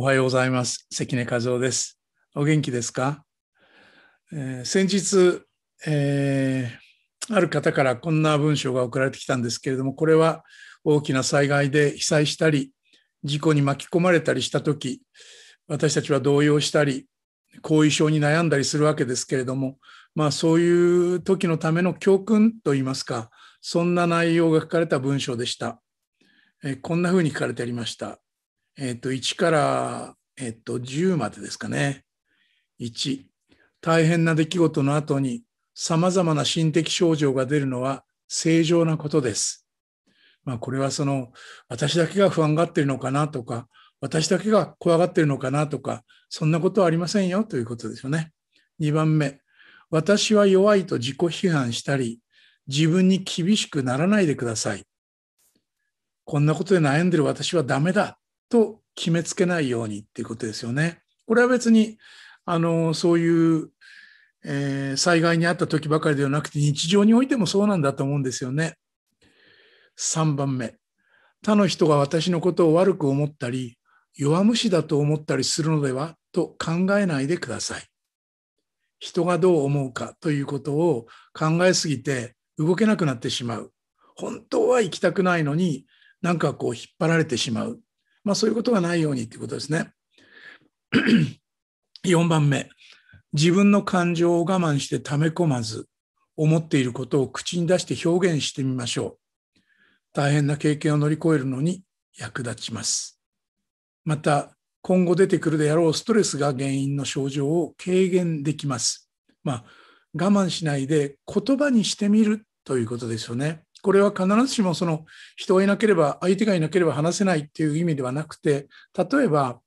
おはようございます。関根和夫です。お元気ですか、えー、先日、えー、ある方からこんな文章が送られてきたんですけれども、これは大きな災害で被災したり、事故に巻き込まれたりした時、私たちは動揺したり、後遺症に悩んだりするわけですけれども、まあそういう時のための教訓といいますか、そんな内容が書かれた文章でした。えー、こんなふうに書かれてありました。えっ、と、1から、えっ、と、10までですかね。1、大変な出来事の後に様々な心的症状が出るのは正常なことです。まあ、これはその、私だけが不安がってるのかなとか、私だけが怖がってるのかなとか、そんなことはありませんよということですよね。2番目、私は弱いと自己批判したり、自分に厳しくならないでください。こんなことで悩んでる私はダメだ。と決めつけないようにっていうことですよね。これは別に、あの、そういう、えー、災害にあった時ばかりではなくて、日常においてもそうなんだと思うんですよね。3番目。他の人が私のことを悪く思ったり、弱虫だと思ったりするのではと考えないでください。人がどう思うかということを考えすぎて動けなくなってしまう。本当は行きたくないのになんかこう引っ張られてしまうまあ、そういうことがないようにということですね。4 番目、自分の感情を我慢して溜め込まず、思っていることを口に出して表現してみましょう。大変な経験を乗り越えるのに役立ちます。また、今後出てくるであろうストレスが原因の症状を軽減できます。まあ、我慢しないで言葉にしてみるということですよね。これは必ずしもその人がいなければ相手がいなければ話せないっていう意味ではなくて例えば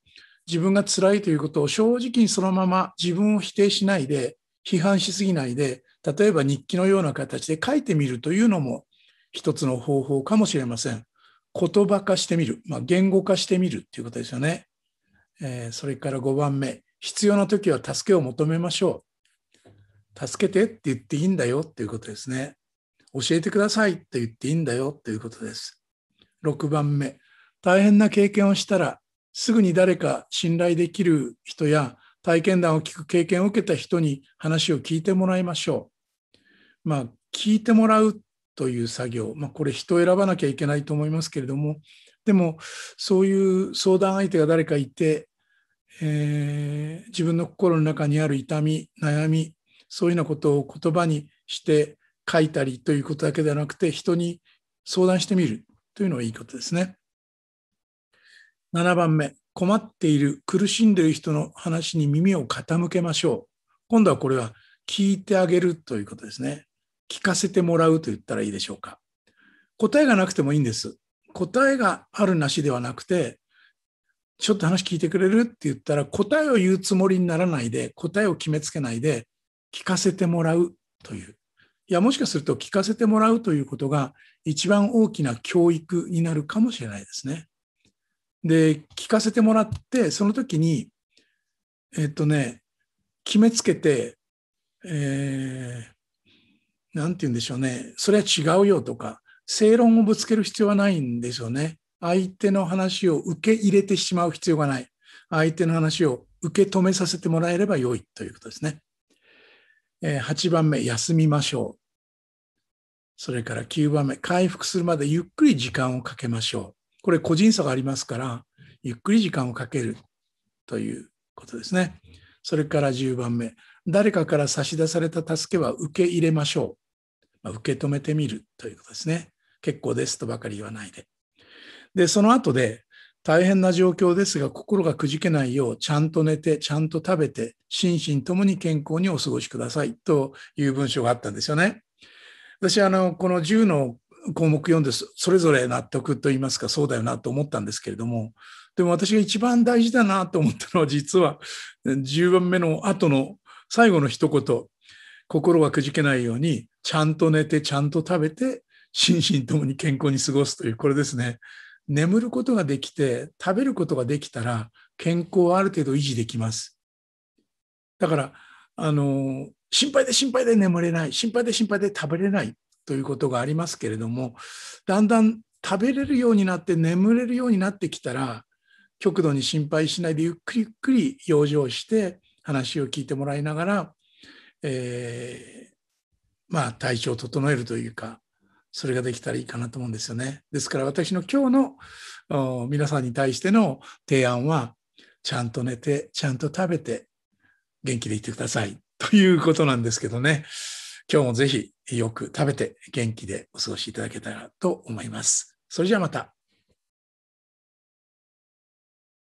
自分が辛いということを正直にそのまま自分を否定しないで批判しすぎないで例えば日記のような形で書いてみるというのも一つの方法かもしれません。言葉化してみる、まあ、言語化してみるっていうことですよね。えー、それから5番目必要な時は助けを求めましょう。助けてって言っていいんだよっていうことですね。教えてくださいって言っていいんだよということです。6番目、大変な経験をしたら、すぐに誰か信頼できる人や体験談を聞く経験を受けた人に話を聞いてもらいましょう。まあ、聞いてもらうという作業、まあ、これ人を選ばなきゃいけないと思いますけれども、でもそういう相談相手が誰かいて、えー、自分の心の中にある痛み、悩み、そういうようなことを言葉にして書いたりということだけではなくて人に相談してみるというのがいいことですね。7番目困っている苦しんでいる人の話に耳を傾けましょう。今度はこれは聞いてあげるということですね。聞かせてもらうと言ったらいいでしょうか。答えがなくてもいいんです。答えがあるなしではなくて、ちょっと話聞いてくれるって言ったら答えを言うつもりにならないで、答えを決めつけないで聞かせてもらうという。いやもしかすると聞かせてもらうということが一番大きな教育になるかもしれないですね。で聞かせてもらってその時にえっとね決めつけてえー、て言うんでしょうねそれは違うよとか正論をぶつける必要はないんですよね。相手の話を受け入れてしまう必要がない。相手の話を受け止めさせてもらえれば良いということですね。8番目、休みましょう。それから9番目、回復するまでゆっくり時間をかけましょう。これ個人差がありますから、ゆっくり時間をかけるということですね。それから10番目、誰かから差し出された助けは受け入れましょう。まあ、受け止めてみるということですね。結構ですとばかり言わないで。で、その後で、大変な状況ですが、心がくじけないよう、ちゃんと寝て、ちゃんと食べて、心身ともに健康にお過ごしくださいという文章があったんですよね。私あの、この10の項目読んで、それぞれ納得と言いますか、そうだよなと思ったんですけれども、でも私が一番大事だなと思ったのは、実は10番目の後の最後の一言、心はくじけないように、ちゃんと寝て、ちゃんと食べて、心身ともに健康に過ごすという、これですね。眠ることができて、食べることができたら、健康はある程度維持できます。だから、あの心配で心配で眠れない心配で心配で食べれないということがありますけれどもだんだん食べれるようになって眠れるようになってきたら極度に心配しないでゆっくりゆっくり養生して話を聞いてもらいながら、えー、まあ体調を整えるというかそれができたらいいかなと思うんですよね。ですから私の今日の皆さんに対しての提案はちゃんと寝てちゃんと食べて元気でいてくださいということなんですけどね。今日もぜひよく食べて元気でお過ごしいただけたらと思います。それじゃあまた。